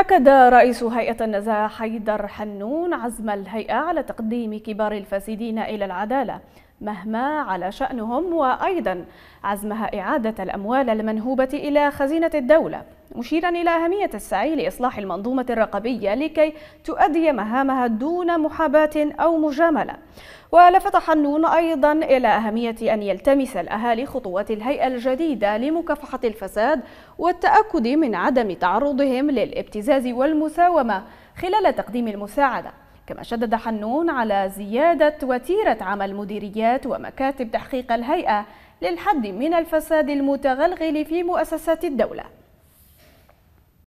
أكد رئيس هيئة النزاهة حيدر حنون عزم الهيئة على تقديم كبار الفاسدين إلى العدالة مهما على شأنهم وأيضا عزمها إعادة الأموال المنهوبة إلى خزينة الدولة مشيرا إلى أهمية السعي لإصلاح المنظومة الرقابية لكي تؤدي مهامها دون محاباة أو مجاملة ولفت حنون أيضا إلى أهمية أن يلتمس الأهالي خطوات الهيئة الجديدة لمكافحة الفساد والتأكد من عدم تعرضهم للابتزاز والمساومة خلال تقديم المساعدة كما شدد حنون على زيادة وتيرة عمل مديريات ومكاتب تحقيق الهيئة للحد من الفساد المتغلغل في مؤسسات الدولة